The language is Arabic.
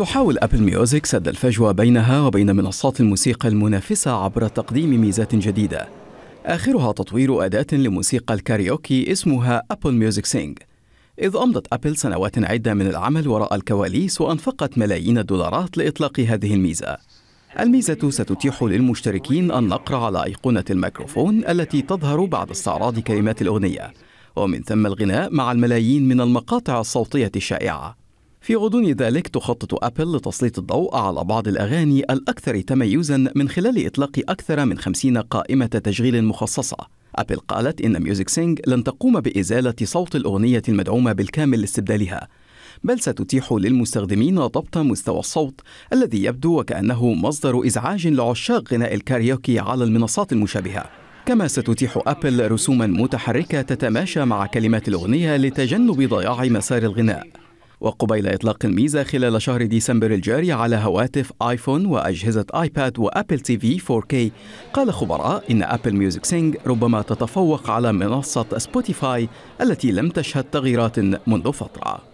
تحاول أبل ميوزك سد الفجوة بينها وبين منصات الموسيقى المنافسة عبر تقديم ميزات جديدة آخرها تطوير أداة لموسيقى الكاريوكي اسمها أبل ميوزك سينج إذ أمضت أبل سنوات عدة من العمل وراء الكواليس وأنفقت ملايين الدولارات لإطلاق هذه الميزة الميزة ستتيح للمشتركين النقر على أيقونة الميكروفون التي تظهر بعد استعراض كلمات الأغنية ومن ثم الغناء مع الملايين من المقاطع الصوتية الشائعة في غضون ذلك تخطط أبل لتسليط الضوء على بعض الأغاني الأكثر تميزا من خلال إطلاق أكثر من خمسين قائمة تشغيل مخصصة أبل قالت إن ميوزك سينج لن تقوم بإزالة صوت الأغنية المدعومة بالكامل لاستبدالها بل ستتيح للمستخدمين ضبط مستوى الصوت الذي يبدو وكأنه مصدر إزعاج لعشاق غناء الكاريوكي على المنصات المشابهة كما ستتيح أبل رسوما متحركة تتماشى مع كلمات الأغنية لتجنب ضياع مسار الغناء وقبيل إطلاق الميزة خلال شهر ديسمبر الجاري على هواتف آيفون وأجهزة آيباد وأبل تي في 4K قال خبراء إن أبل ميوزك سينج ربما تتفوق على منصة سبوتيفاي التي لم تشهد تغييرات منذ فترة